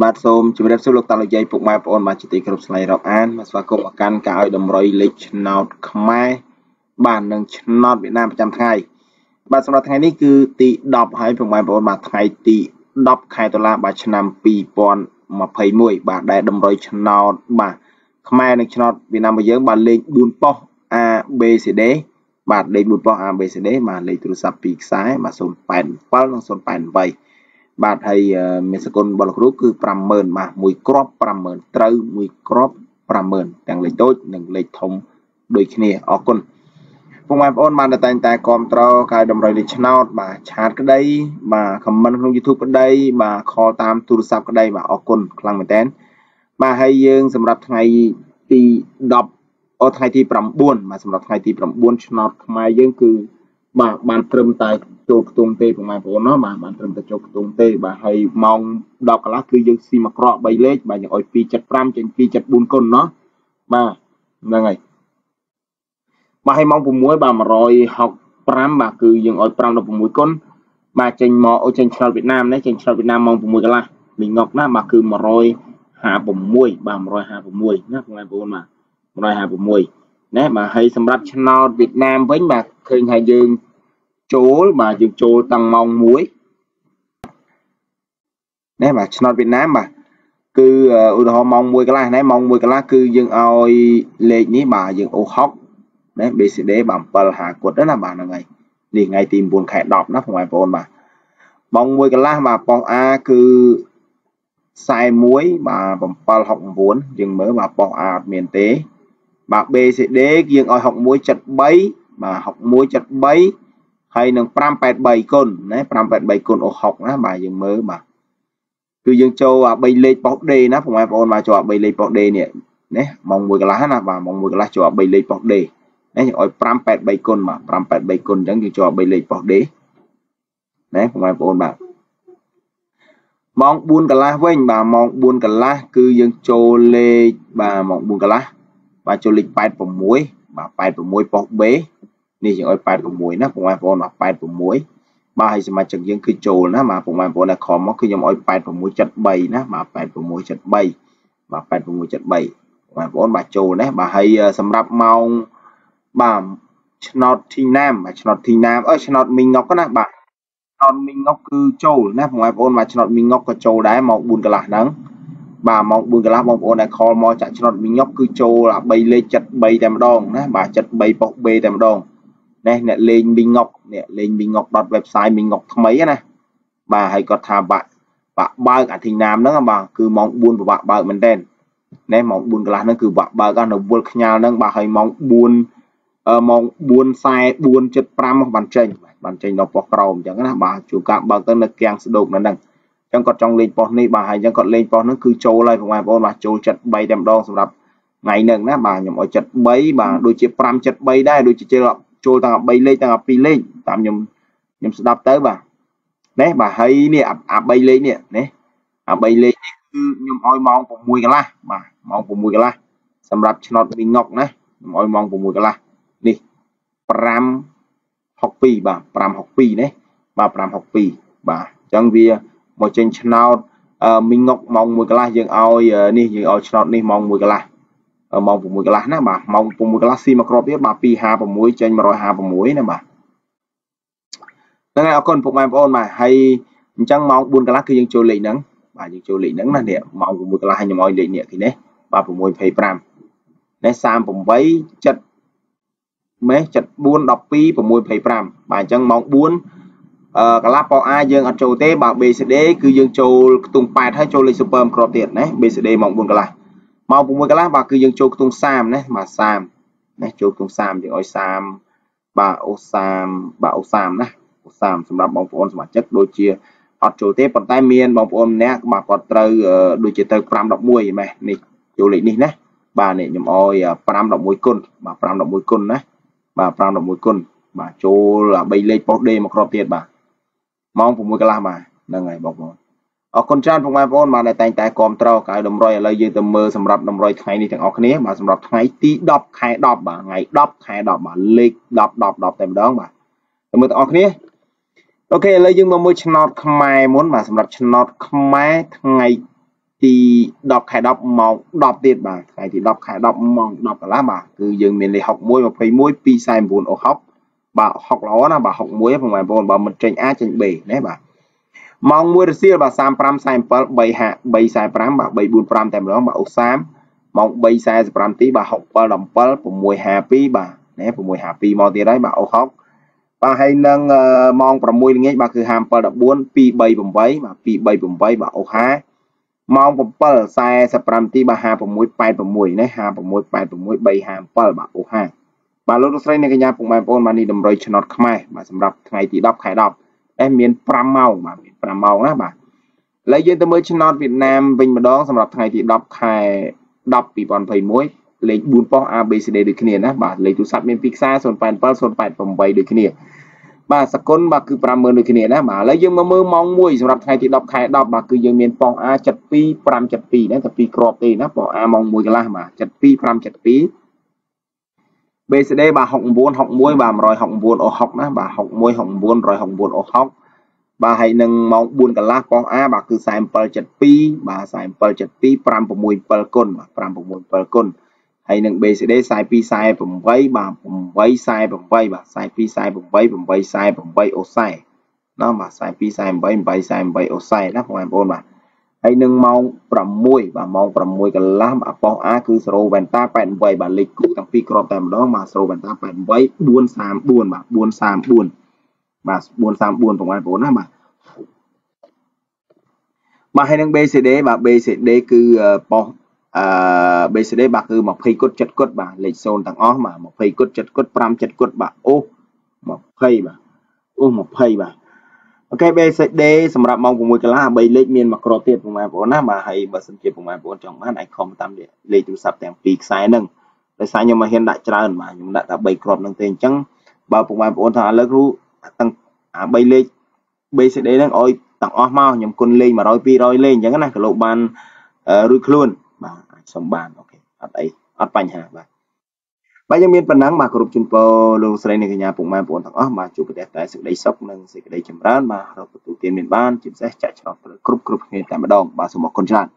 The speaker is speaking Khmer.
បាទសូមជម្រាបសួរលោកតាលោកយាយពុកម៉ែបងប្អូនបាទជាទីគោរពស្លាយរាប់អានបាទស្វាគមន៍មកកាន់ការឲ្យតម្រុយលេខឆ្នោតខ្មែរបាទនិងឆ្នោតវៀតណាមប្រចាំថ្ងៃបាទសម្រាប់ថ្ងៃនេះគឺទី10ហើយពុកម៉ែបងប្អូនបាទថ្ងៃទី10ខែតុលាបាទឆ្នាំ2021បាទដែលតម្រុយឆ្នោតបាទខ្មែរនិងឆ្នោតវៀតណាមរបស់យើង បាទលេខ4ប៉ុស ABCD បាទលេខ4ប៉ុស ABCD បាទលេខទូរស័ព្ទ2ខ្សែបាទ087និង088បាទហើយមានសគុណរបស់លោកគ្រូគឺ50000បាទមួយគ្រាប់50000ត្រូវមួយគ្រាប់50000ទាំងលេខតូចនិងលេខធំដូចគ្នាអរគុណពុកម៉ែបងប្អូនបានតែងតែគ្រប់ត្រកាយតម្រុយលេខឆ្នោត បាទឆាតក្តី បាទខមមិនក្នុង YouTube ក្តីបាទខលតាមទូរស័ព្ទក្តីបាទអរគុណខ្លាំងមែនតើបាទហើយយើងសម្រាប់ថ្ងៃទី10អូថ្ងៃទី9បាទសម្រាប់ថ្ងៃទី9ឆ្នោតខ្មែរយើងគឺបាទបានត្រឹមតែចូលខ្ទង់ទេបងប្អូនណាបាទបានត្រឹមតែចូលខ្ទង់ទេបាទហើយម៉ោង10កន្លះគឺយើងស៊ីមកក្រក់3លេខបាទយើងឲ្យ275ចេញ274គុណណាបាទហ្នឹងហើយបាទហើយម៉ោង6បាទ165បាទគឺយើងឲ្យ516គុណបាទចេញមកអូចេញឆ្លតវៀតណាមនេះចេញឆ្លតវៀតណាមម៉ោង6កន្លះមីងុកណាបាទគឺ156បាទ156ណាបងប្អូនបាទ156ណែបាទហើយសម្រាប់ឆ្នោតវៀតណាមវិញបាទឃើញថាយើងចូលបាទយើងចូលតាំងម៉ោង1ណែបាទឆ្នោតវៀតណាមបាទគឺឧទាហរណ៍ម៉ោង1កន្លះណែម៉ោង1កន្លះគឺយើងឲ្យលេខនេះបាទយើងអូហុកណែ BCD បាទ7ហាគុតណាបាទហ្នឹងហើយនេះថ្ងៃទី9ខែ10ណាបងប្អូនបាទម៉ោង1កន្លះបាទប៉ុស A គឺ41បាទ769យើងមើលបាទប៉ុស A អត់មានទេបាទ BCD យើងឲ្យ6173បាទ6173ហើយនឹង583គុណណា583គុណអូ6ណាបាទយើងមើលបាទគឺយើងចូលអា3លេខប៉ុស D ណាបងប្អូនបាទចូលអា3លេខប៉ុស D នេះណាម៉ោង1កន្លះណាបាទម៉ោង1កន្លះចូលអា3លេខប៉ុស D ណាយើងឲ្យ583គុណបាទ583គុណអញ្ចឹងយើងចូលអា3លេខប៉ុស D ណាបងប្អូនបាទម៉ោង4កន្លះវិញបាទម៉ោង4កន្លះគឺយើងចូលលេខបាទម៉ោង4កន្លះបាទចូលលេខ86បាទ86ប៉ុស B នេះយើងឲ្យ86ណាបងប្អូនបងប្អូនមក86បាទហើយសមាជិកយើងគឺចូលណាបាទបងប្អូនបងប្អូនដែលខំមកគឺខ្ញុំឲ្យ8673ណាបាទ8673បាទ8673បងប្អូនបាទចូលណាបាទហើយសម្រាប់ម៉ោងបាទឆ្នោតធីណាមបាទឆ្នោតធីណាមអើឆ្នោតមីងងុកណាបាទឆ្នោតមីងងុកគឺចូលណាបងប្អូនបាទឆ្នោតមីងងុកក៏ចូលដែរមក4កន្លះហ្នឹងបាទម៉ោង4កន្លះបងប្អូនដែលខលមកចាក់ឆ្នោតមីងងុកគឺចូលអា3លេខ73តែម្ដងណាបាទ73ប៉ុស B តែម្ដងនេះអ្នកលេងមីងុកអ្នកលេងមីងុក .website មីងុកថ្មីណាបាទហើយគាត់ថាបាក់បាក់បើកអាធីណាមហ្នឹងបាទគឺម៉ោង4ពិបាកបើកមែនតើណែម៉ោង4កន្លះហ្នឹងគឺបាក់បើកនៅវល់ខ្ញាល់ហ្នឹងបាទហើយម៉ោង4ម៉ោង4:45បានចេញបានចេញដល់ប៉ុស្ក្រោមអញ្ចឹងណាបាទជួការបើកទៅនៅកៀងស្ដោកនៅហ្នឹងអញ្ចឹងគាត់ចង់លេងប៉ុស្នេះបាទហើយអញ្ចឹងគាត់លេងប៉ុស្ហ្នឹងគឺចូលហើយបងប្អូនបាទចូល73តែម្ដងសម្រាប់ថ្ងៃហ្នឹងណាបាទខ្ញុំឲ្យ73បាទដូចជា573ដែរដូចជាជិលចូលទាំង3លេខទាំង2លេខតាមខ្ញុំខ្ញុំស្ដាប់ទៅបាទណែបាទហើយនេះអា3លេខនេះណែអា3លេខនេះគឺខ្ញុំឲ្យម៉ោង6កន្លះបាទម៉ោង6កន្លះសម្រាប់ឆ្នោតមីងុកណាខ្ញុំឲ្យម៉ោង6កន្លះនេះ562បាទ562ណែបាទ562បាទអញ្ចឹងវាមកចេញឆ្នោតមីងុកម៉ោង1កន្លះយើងឲ្យនេះយើងឲ្យឆ្នោតនេះម៉ោង1កន្លះម៉ោង6កន្លះណាបាទម៉ោង6កន្លះស៊ីមកគ្រាប់ទៀតបាទ256ចេញ156ណាបាទហ្នឹងហើយអរគុណពុកម៉ែបងប្អូនបាទហើយអញ្ចឹងម៉ោង4កន្លះគឺយើងចូលលេខហ្នឹងបាទយើងចូលលេខហ្នឹងណានេះម៉ោង6កន្លះហើយខ្ញុំឲ្យលេខនេះគេនេះបាទ625នេះ38 7មេ74 12 625បាទអញ្ចឹងម៉ោង4អឺកន្លះប៉អាយើងអត់ចូលទេបាទ BCD គឺយើងចូលខ្ទង់8ហើយចូលលេខ super គ្រាប់ទៀតណា BCD ម៉ោង4កន្លះម៉ោង6កន្លះបាទគឺយើងចូលខ្ទង់30ណាបាទ30ណាចូលខ្ទង់30យើងឲ្យ30បាទអូ30បាទអូ30ណាអូ30សម្រាប់បងប្អូនសមាជិកដូចជាអត់ចូលទេប៉ុន្តែមានបងប្អូនម្នាក់បាទគាត់ត្រូវដូចជាត្រូវ511ម៉េះនេះចូលលេខនេះណាបាទនេះខ្ញុំឲ្យ511គុណបាទ511គុណណាបាទ511គុណបាទចូល3លេខប៉ុស្ដេមកគ្រាប់ទៀតបាទម៉ោង6កន្លះបាទហ្នឹងហើយបងប្អូនអរគុណច្រើនផងបងប្អូនបាទដែលតែងតែគ្រប់ត្រកឲ្យតម្រុយឥឡូវយើងទៅមើលសម្រាប់តម្រុយថ្ងៃនេះទាំងអស់គ្នាបាទសម្រាប់ថ្ងៃទី10ខែ10បាទថ្ងៃ10ខែ10បាទលេខ10 10 10តែម្ដងបាទទៅមើលទាំងអស់គ្នាអូខេឥឡូវយើងមកមើលឆ្នោតខ្មែរមុនបាទសម្រាប់ឆ្នោតខ្មែរថ្ងៃទី10ខែ10ម៉ោង10ទៀតបាទថ្ងៃទី10ខែ10ម៉ោង10កន្លះបាទគឺយើងមានលេខ61 21 249 06បាទ60ល្អណាបាទ61ផងបងប្អូនបើមិនចេញ A ចេញ B ណាបាទម៉ោង1រសៀលបាទ35 47 3 345បាទ345តែម្ដងបាទអូសាមម៉ោង3:45ទីបាទ677 652បាទណែ652មកទៀតហើយបាទអូហុកបាទហើយនឹងម៉ោង6ល្ងាចបាទគឺ5714 238បាទ238បាទអូហាម៉ោង7:45ទីបាទ5686ណែ5686 357បាទអូហាបាទលោកលោកស្រីអ្នកកញ្ញាពុកម៉ែបងប្អូនបាទនេះតម្រុយឆ្នោតខ្មែរបាទសម្រាប់ថ្ងៃទី10ខែ10អេមាន5ម៉ោងបាទមាន5ម៉ោងណាបាទឥឡូវយើងទៅមើលឆ្នោតវៀតណាមវិញម្ដងសម្រាប់ថ្ងៃទី10ខែ10 2021លេខ4ប៉ុស ABCD ដូចគ្នាណាបាទលេខទូរស័ព្ទមាន2ខ្សែ087 088ដូចគ្នា បាទសគុណបាទគឺ50000ដូចគ្នាណាបាទឥឡូវយើងមកមើលម៉ោង1សម្រាប់ថ្ងៃទី10ខែ10បាទគឺយើងមានប៉ុស A72 572ណាតែ2គ្រាប់ទេណាប៉ុស A ម៉ោង1កន្លះបាទ72 572 BCD បាទ69 61បាទ169អូ60ណាបាទ61 69 169អូ60បាទហើយនឹងម៉ោង4កន្លះប៉ុស A បាទគឺ4772បាទ4772 567គុណបាទ567គុណហើយនឹង BCD 4248បាទ848បាទ4248 848អូសែណាបាទ4248 848អូសែណាបងប្អូនបាទហើយនឹងម៉ោង6បាទម៉ោង6កន្លះអាប៉ុស A គឺ0វ៉ែនតា88បាទលេខគូទាំងពីរគ្រាប់តែម្ដងបាទ0វ៉ែនតា88 434បាទ434បាទ434បងប្អូនណាបាទបាទហើយនឹង BCD បាទ BCD គឺប៉ុសអឺ BCD បាទគឺ20គុត7គុតបាទលេខ0ទាំងអស់បាទ20គុត7គុត5 7គុតបាទអូ20បាទអូ20បាទអូខេ basic day សម្រាប់ម៉ោង6កន្លះ3លេខមានមួយគ្រាប់ទៀតបងប្អូនណាបាទហើយបើសិនជាបងប្អូនចង់បានអាចខំតាមលេខទូរស័ព្ទទាំងពីរខ្សែហ្នឹងដោយសារខ្ញុំមិនហ៊ានដាក់ច្រើនបាទខ្ញុំដាក់តែ3គ្រាប់ហ្នឹងទេអញ្ចឹងបើបងប្អូនថាឥឡូវគ្រូទាំងអា3លេខ basic day ហ្នឹងឲ្យទាំងអស់មកខ្ញុំគុណលេខ100 200លេខអញ្ចឹងណាក៏លោកបានរួចខ្លួនបាទអាចសុំបានអូខេអត់អីអត់បញ្ហាបាទបាទយើងមានប៉ុណ្ណឹងបាទគ្រប់ជូនពរលោកស្រីនិងកញ្ញាពុកម៉ែបងប្អូនទាំងអស់បាទជួបប្រទេសតែសេចក្តីសុខនិងសេចក្តីចម្រើនបាទរកទទួលទានមានបានជាពិសេសចាក់ឆ្នោតគ្រប់គ្រប់គ្នាតែម្ដងបាទសូមអរគុណច្រើន